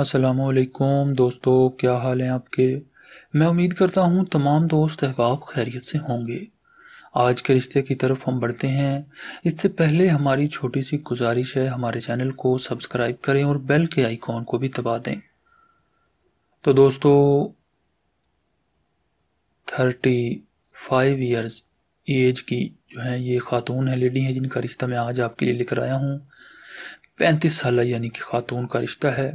असलकुम दोस्तों क्या हाल है आपके मैं उम्मीद करता हूँ तमाम दोस्त अहबाब खैरियत से होंगे आज के रिश्ते की तरफ हम बढ़ते हैं इससे पहले हमारी छोटी सी गुजारिश है हमारे चैनल को सब्सक्राइब करें और बेल के आइकॉन को भी दबा दें तो दोस्तों थर्टी फाइव ईयर्स एज की जो है ये खातून है लेडी है जिनका रिश्ता मैं आज आपके लिए लेकर आया हूँ पैंतीस साल यानी कि खातून का रिश्ता है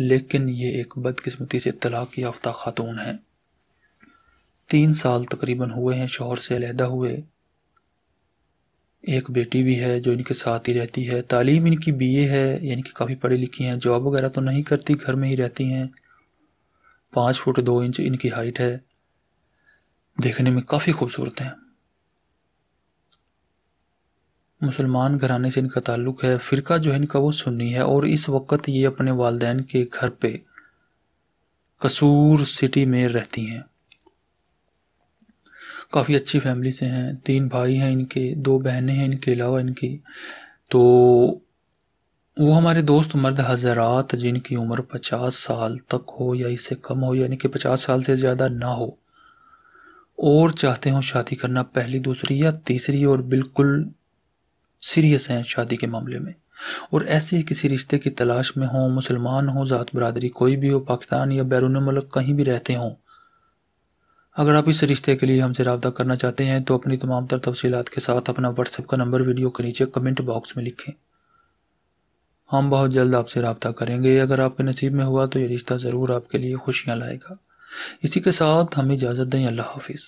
लेकिन ये एक बदकिस्मती से तलाक याफ्ता खातून है तीन साल तकरीबन हुए हैं शोहर से अलहदा हुए एक बेटी भी है जो इनके साथ ही रहती है तालीम इनकी बीए है यानी कि काफ़ी पढ़ी लिखी हैं जॉब वगैरह तो नहीं करती घर में ही रहती हैं पाँच फुट दो इंच इनकी हाइट है देखने में काफ़ी खूबसूरत हैं मुसलमान घराने से इनका ताल्लुक़ है फ़िरका जो है इनका वो सुन्नी है और इस वक्त ये अपने वालदेन के घर पे कसूर सिटी में रहती हैं काफ़ी अच्छी फैमिली से हैं तीन भाई हैं इनके दो बहनें हैं इनके अलावा इनकी तो वो हमारे दोस्त मर्द हजरात जिनकी उम्र पचास साल तक हो या इससे कम हो यानी कि पचास साल से ज़्यादा ना हो और चाहते हो शादी करना पहली दूसरी या तीसरी और बिल्कुल सीरियस हैं शादी के मामले में और ऐसे ही किसी रिश्ते की तलाश में हों मुसलमान हों ज़ात बरदरी कोई भी हो पाकिस्तान या बैरून मुल्क कहीं भी रहते हों अगर आप इस रिश्ते के लिए हमसे रबा करना चाहते हैं तो अपनी तमाम तर तफसीत के साथ अपना व्हाट्सएप का नंबर वीडियो के नीचे कमेंट बॉक्स में लिखें हम बहुत जल्द आपसे रबता करेंगे अगर आपके नसीब में हुआ तो ये रिश्ता ज़रूर आपके लिए खुशियाँ लाएगा इसी के साथ हमें इजाज़त दें अल्लाह हाफिज़